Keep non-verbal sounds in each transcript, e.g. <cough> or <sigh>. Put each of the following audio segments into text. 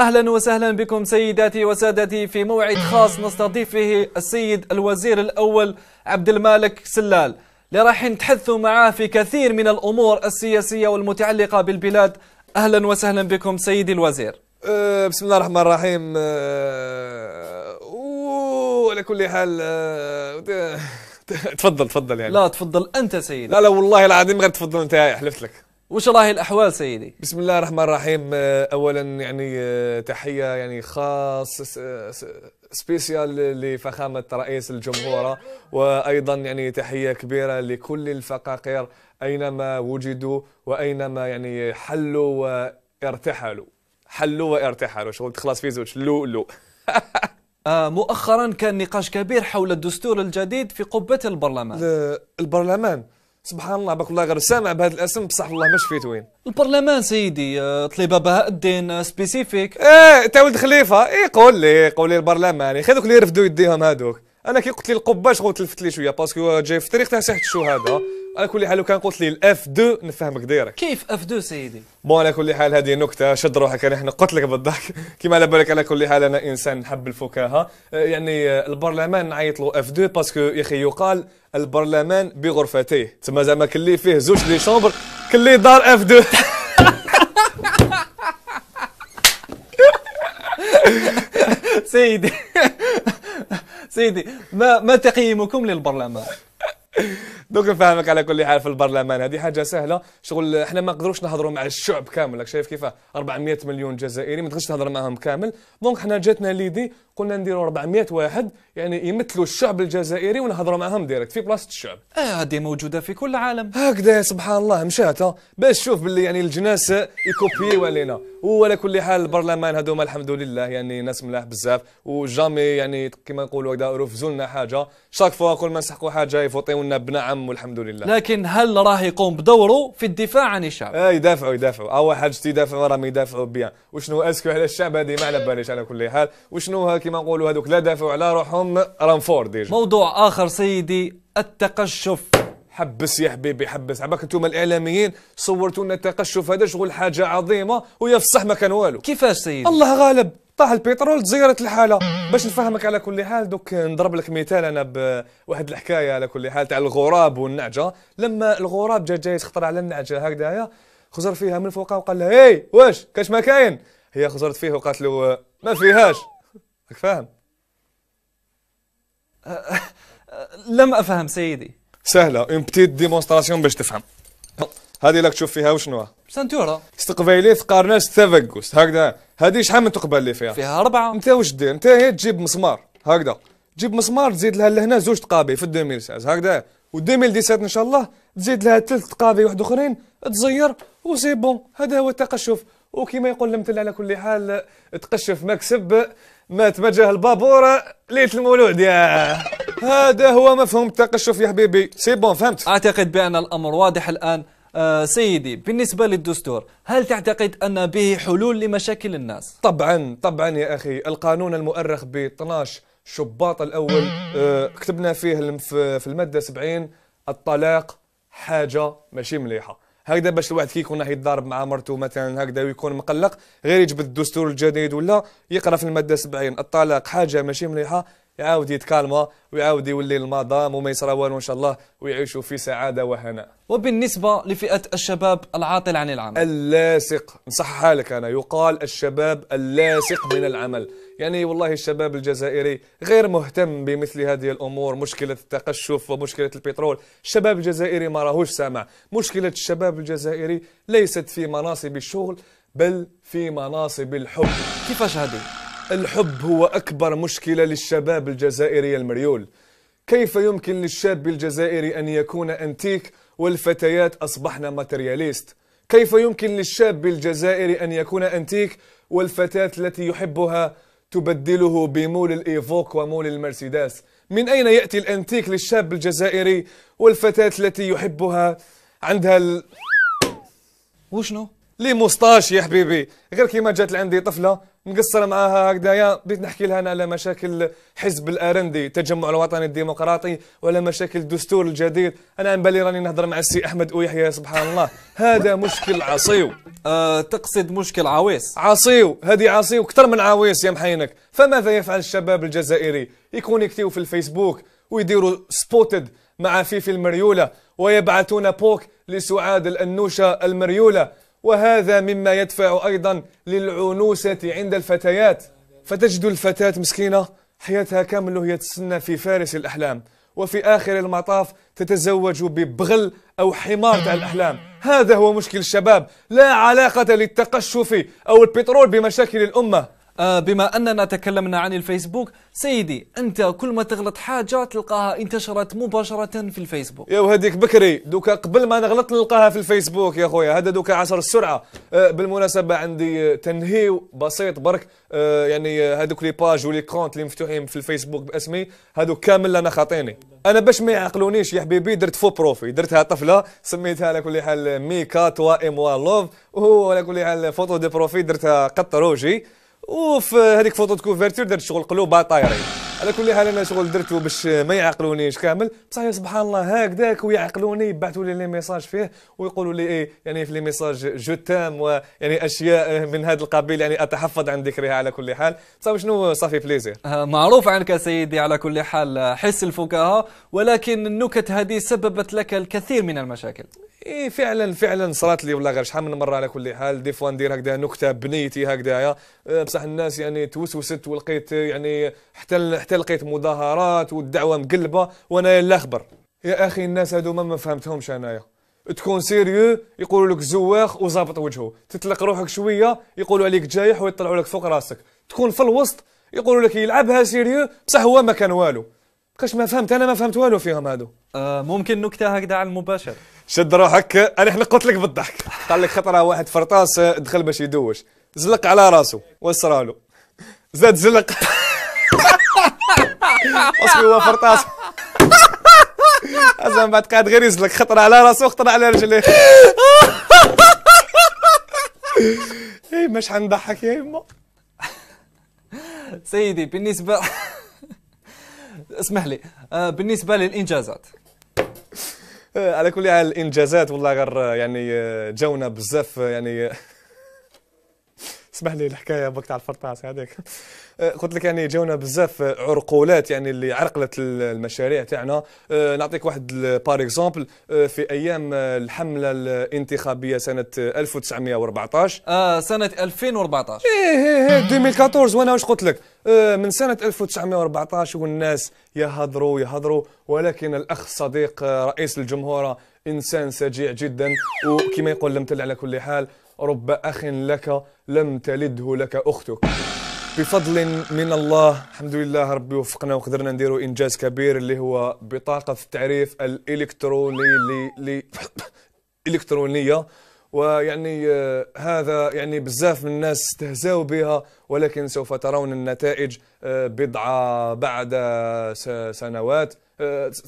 أهلا وسهلا بكم سيداتي وسادتي في موعد خاص نستضيف فيه السيد الوزير الأول عبد المالك سلال اللي راح نتحدثوا معاه في كثير من الأمور السياسية والمتعلقة بالبلاد أهلا وسهلا بكم سيدي الوزير أه بسم الله الرحمن الرحيم أه وعلى كل حال أه <laughs> تفضل تفضل يعني لا تفضل انت سيدي لا لا والله العظيم غير تفضل انت حلفت لك وش راهي الاحوال سيدي؟ بسم الله الرحمن الرحيم آه، اولا يعني آه، تحيه يعني خاص سبيسيال لفخامه رئيس الجمهوره وايضا يعني تحيه كبيره لكل الفقاقير اينما وجدوا واينما يعني حلوا وارتحلوا حلوا وارتحلوا شغل تخلص في زوج لو لو <laughs> آه، مؤخرا كان نقاش كبير حول الدستور الجديد في قبه البرلمان البرلمان سبحان الله بارك الله غير سامع بهذا الاسم بصح والله ما شفيت وين البرلمان سيدي طليبه بهاء الدين سبيسيفيك ايه تا ولد خليفه اي قول لي قول لي البرلمان يا اللي يرفدوا يديهم هذوك انا كي قلت لي القبه شغل تلفت لي شويه باسكو جاي في تاريخ تاع ساحه الشهداء على كل حال لو كان قلت لي الاف 2 نفهمك دايرك كيف اف 2 سيدي بون على كل حال هذه نكته شد روحك انا حنا قلت لك بالضحك <laughs> كما على بالك على كل حال انا انسان نحب الفكاهه آه، يعني آه، البرلمان نعيط له اف 2 باسكو يا اخي يقال البرلمان بغرفتيه تما زعما اللي فيه زوج لي شومبر اللي دار اف 2 <laughs> سيدي <laughs> سيدي ما ما تقييمكم للبرلمان دوك نفهمك على كل حال في البرلمان هذه حاجه سهله شغل احنا ما نقدروش نهضروا مع الشعب كامل راك شايف كيفاه 400 مليون جزائري ما تقدرش تهضر معاهم كامل دونك حنا جاتنا ليدي قلنا نديروا 400 واحد يعني يمثلوا الشعب الجزائري ونهضروا معاهم ديريكت في بلاصه الشعب اه هذه موجوده في كل العالم هكذا سبحان الله مشات باش شوف باللي يعني الجناس يكوبيو علينا وعلى كل حال البرلمان هذوما الحمد لله يعني ناس ملاح بزاف وجامي يعني كما نقولوا هكذا رفزوا لنا حاجه شاك فوا كل ما نسحقوا حاجه يفوطيو لنا بنعم نعم والحمد لله لكن هل راه يقوم بدوره في الدفاع عن الشعب اه يدافعوا يدافعوا اول حاجه يدافعوا راهم يدافعوا بيان وشنو اسكو على الشعب هذه ما على باليش على كل حال وشنو كما نقولوا هذوك لا دافعوا على روحهم راهم فور ديجا موضوع اخر سيدي التقشف حبس يا حبيبي حبس عباك انتم الاعلاميين صورتوا لنا التقشف هذا شغل حاجه عظيمه وهي ما كان والو كيفاش سيدي الله غالب طاح البترول تزيرت الحاله باش نفهمك على كل حال دوك نضرب لك مثال انا بواحد الحكايه على كل حال تاع الغراب والنعجه لما الغراب جا جاي تخطر على النعجه هكذايا خزر فيها من فوقها وقال لها اي واش كاش ما كاين هي خزرت فيه وقالت له ما فيهاش راك فاهم <laughs> لم افهم سيدي سهله اون بتيت ديمونستراسيون باش تفهم هذه لك تشوف فيها وشنو سنتورا استقبالي ثقارنا تفقس هكذا هذه شحال من تقبل لي فيها فيها اربعه انت واش دير انت هي تجيب مسمار هكذا تجيب مسمار تزيد لها لهنا زوج تقابي في 2016 هكذا و 2017 ان شاء الله تزيد لها ثلاث تقابي واحد اخرين تزير وسي بون هذا هو التقشف وكما يقول المثل على كل حال تقشف مكسب ما تمجه البابور ليت المولود يا هذا هو مفهوم التقشف يا حبيبي سي بون فهمت اعتقد بان الامر واضح الان آه، سيدي بالنسبة للدستور هل تعتقد أن به حلول لمشاكل الناس؟ طبعا طبعا يا أخي القانون المؤرخ ب 12 شباط الأول آه، كتبنا فيه في المادة 70 الطلاق حاجة ماشي مليحة هكذا باش الواحد كي يكون يتضارب مع مرته مثلا هكذا ويكون مقلق غير يجبد الدستور الجديد ولا يقرا في الماده 70 الطلاق حاجه ماشي مليحه يعاود يتكالما ويعاود يولي المدام وما يصرى والو ان شاء الله ويعيشوا في سعاده وهناء. وبالنسبه لفئه الشباب العاطل عن العمل. اللاصق نصح حالك انا يقال الشباب اللاصق من العمل، يعني والله الشباب الجزائري غير مهتم بمثل هذه الامور، مشكله التقشف ومشكله البترول، الشباب الجزائري ما راهوش سامع، مشكله الشباب الجزائري ليست في مناصب الشغل بل في مناصب الحب. كيفاش هذه؟ الحب هو أكبر مشكلة للشباب الجزائري المريول كيف يمكن للشاب الجزائري أن يكون أنتيك والفتيات أصبحن ماترياليست كيف يمكن للشاب الجزائري أن يكون أنتيك والفتاة التي يحبها تبدله بمول الإيفوك ومول المرسيدس من أين يأتي الأنتيك للشاب الجزائري والفتاة التي يحبها عندها ال... وشنو؟ لي موستاش يا حبيبي غير كيما جات لعندي طفله مقصر معاها هكذايا بديت نحكي لها انا على مشاكل حزب الارندي التجمع الوطني الديمقراطي ولا مشاكل الدستور الجديد انا بالي راني نهضر مع السي احمد ويحيى سبحان الله هذا مشكل عصيو أه تقصد مشكل عويص عصيو هذه عصيو اكثر من عويص يا محينك فماذا يفعل الشباب الجزائري يكونيكتيو في الفيسبوك ويديروا سبوتد مع فيفي المريوله ويبعثون بوك لسعاد الانوشه المريوله وهذا مما يدفع أيضا للعنوسة عند الفتيات فتجد الفتاة مسكينة حياتها كامل وهي تسنى في فارس الأحلام وفي آخر المطاف تتزوج ببغل أو حمار الأحلام هذا هو مشكل الشباب لا علاقة للتقشف أو البترول بمشاكل الأمة آه، بما أننا تكلمنا عن الفيسبوك سيدي أنت كل ما تغلط حاجة تلقاها انتشرت مباشرة في الفيسبوك يا وهديك بكري دوكا قبل ما نغلط نلقاها في الفيسبوك يا خويا هذا دوكا عصر السرعة آه، بالمناسبة عندي تنهيو بسيط برك آه، يعني هذوك لي باج ولي كونت اللي مفتوحين في الفيسبوك باسمي هذو كامل انا خاطيني انا باش ما يعقلونيش يا حبيبي درت فو بروفي درتها طفله سميتها على كل حال ميكا توا موا لوف وعلى كل حال فوتو دي بروفي درتها قط روجي وفي هذيك فوطو كوفرتير درت شغل قلوبها طايرين على كل حال انا شغل درته باش ما يعقلونيش كامل بصح سبحان الله هكذاك ويعقلوني يبعثوا لي لي ميساج فيه ويقولوا لي ايه يعني في لي ميساج جو تام ويعني اشياء من هذا القبيل يعني اتحفظ عن ذكرها على كل حال بصح شنو صافي بليزير آه، معروف عنك سيدي على كل حال حس الفكاهه ولكن النكت هذه سببت لك الكثير من المشاكل اي فعلا فعلا صرات لي والله غير شحال من مره على كل حال دي فوا ندير هكذا نكته بنيتي هكذايا أه، بصح الناس يعني توسوست ولقيت أه، يعني حتى حتى لقيت مظاهرات والدعوه مقلبه وانا لا خبر يا اخي الناس هادو ما فهمتهمش انايا تكون سيريو يقولوا لك زواخ وزابط وجهه تطلق روحك شويه يقولوا عليك جايح ويطلعوا لك فوق راسك تكون في الوسط يقولوا لك يلعبها سيريو بصح هو ما كان والو كاش ما فهمت انا ما فهمت والو فيهم هادو آه ممكن نكته هكذا على المباشر شد روحك انا قلت لك بالضحك قال لك خطره واحد فرطاس آه، دخل باش يدوش زلق على راسه وصرالو زاد زلق <laughs> اصبي هو فرطاس ازم بعد قاعد غير يزلق خطر على راسه وخطر على رجليه <laughs> اي مش حنضحك يا يما سيدي بالنسبه اسمح لي آه، بالنسبه للانجازات آه، على كل حال الانجازات والله غير آه، يعني جاونا بزاف يعني تسمح لي الحكايه بوقت على الفرطاس هذاك أه، قلت لك يعني جاونا بزاف عرقولات يعني اللي عرقلت المشاريع تاعنا أه، نعطيك واحد بار اكزومبل أه، في ايام الحمله الانتخابيه سنه 1914 اه سنه 2014 ايه ايه 2014 إيه، إيه، وانا واش قلت لك من سنة 1914 والناس يهضروا يهضروا ولكن الأخ صديق رئيس الجمهورة إنسان سجيع جدا وكما يقول لمتل على كل حال رب أخ لك لم تلده لك أختك بفضل من الله الحمد لله ربي وفقنا وقدرنا نديروا انجاز كبير اللي هو بطاقه التعريف الالكتروني لي لي <coughs> الكترونيه ويعني آه، هذا يعني بزاف من الناس استهزاوا بها ولكن سوف ترون النتائج بضعة آه، بضع بعد آه، سنوات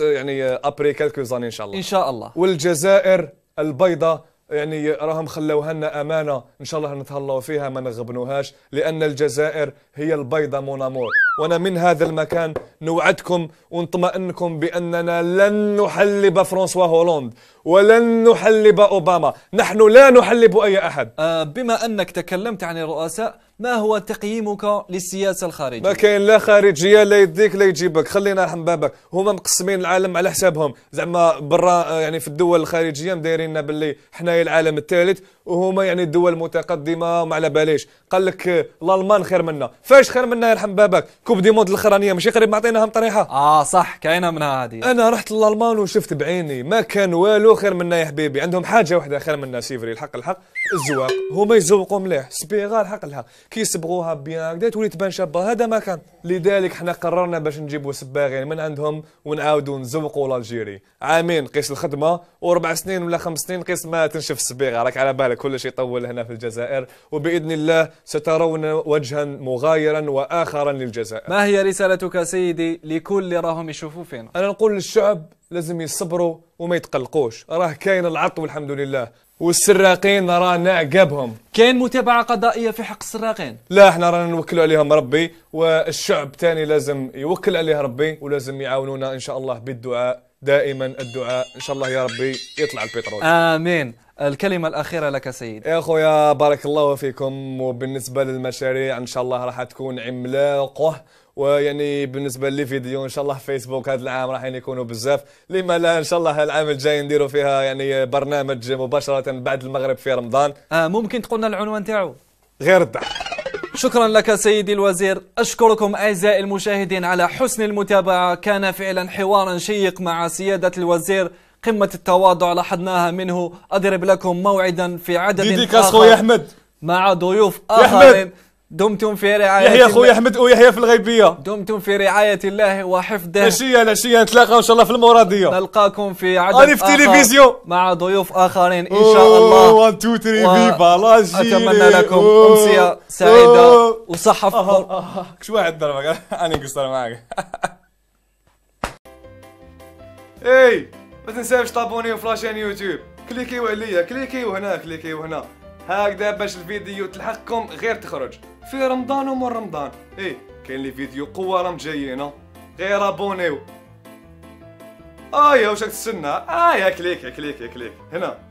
يعني ابري كالكوزان ان شاء الله ان شاء الله والجزائر البيضاء يعني راهم خلوها لنا امانه ان شاء الله نتهلاو فيها ما نغبنوهاش لان الجزائر هي البيضه مونامور وانا من هذا المكان نوعدكم ونطمئنكم باننا لن نحلب فرانسوا هولوند ولن نحلب اوباما نحن لا نحلب اي احد آه بما انك تكلمت عن الرؤساء ما هو تقييمك للسياسه الخارجيه ما كاين لا خارجيه لا يديك لا يجيبك خلينا رحم بابك هما مقسمين العالم على حسابهم زعما برا آه، يعني في الدول الخارجيه مدايريننا باللي حنا نهائي العالم الثالث وهما يعني الدول متقدمه ما على باليش قال لك الالمان خير منا فاش خير منا يرحم باباك كوب دي موند الاخرانيه ماشي قريب معطيناهم مطريحه اه صح كاينه منها هذه انا رحت للالمان وشفت بعيني ما كان والو خير منا يا حبيبي عندهم حاجه واحده خير منا سيفري الحق الحق الزواق هما يزوقوا مليح صبيغه الحق لها كي يصبغوها بيان هكذا تولي تبان شابه هذا ما كان لذلك حنا قررنا باش نجيبوا صباغين من عندهم ونعاودوا نزوقوا الجيري عامين قيس الخدمه واربع سنين ولا خمس سنين قيس ما تنشف الصبيغه راك على بالك كل شيء يطول هنا في الجزائر وباذن الله سترون وجها مغايرا واخرا للجزائر ما هي رسالتك سيدي لكل راهم يشوفوا فينا انا نقول للشعب لازم يصبروا وما يتقلقوش راه كاين العطو الحمد لله والسراقين رانا عقابهم كاين متابعه قضائيه في حق السراقين لا احنا رانا نوكلوا عليهم ربي والشعب تاني لازم يوكل عليه ربي ولازم يعاونونا ان شاء الله بالدعاء دائما الدعاء ان شاء الله يا ربي يطلع البترول امين الكلمة الأخيرة لك سيد يا أخويا بارك الله فيكم وبالنسبة للمشاريع إن شاء الله راح تكون عملاقة ويعني بالنسبه لي فيديو ان شاء الله فيسبوك هذا العام راح يعني يكونوا بزاف لما لا ان شاء الله العام الجاي نديروا فيها يعني برنامج مباشره بعد المغرب في رمضان آه ممكن تقول لنا العنوان تاعو غير الضحك شكرا لك سيدي الوزير أشكركم أعزائي المشاهدين على حسن المتابعة كان فعلا حوارا شيق مع سيادة الوزير قمة التواضع لاحظناها منه أضرب لكم موعدا في عدد ديديكاس خويا أحمد مع ضيوف آخرين دمتم في رعاية الله يا اخويا احمد ويحيى في الغيبية دمتم في رعاية الله وحفظه العشية العشية نتلاقاو ان شاء الله في المرادية نلقاكم في عدد آخر في التلفزيون مع ضيوف اخرين ان شاء الله 1 2 3 فيفا لاجيلي اتمنى لكم امسية سعيدة وصحة في كش واحد ضربة انا نقصر معاك <laughs> اي ما تنساوش تابوني في لاشين يوتيوب كليكيو عليا كليكيو هنا كليكيو هنا هكذا باش الفيديو تلحقكم غير تخرج في رمضان ومن رمضان ايه كاين لي فيديو قوه راهم جايين غير ابونيو اه يا واش تستنى اه يا كليك كليك كليك هنا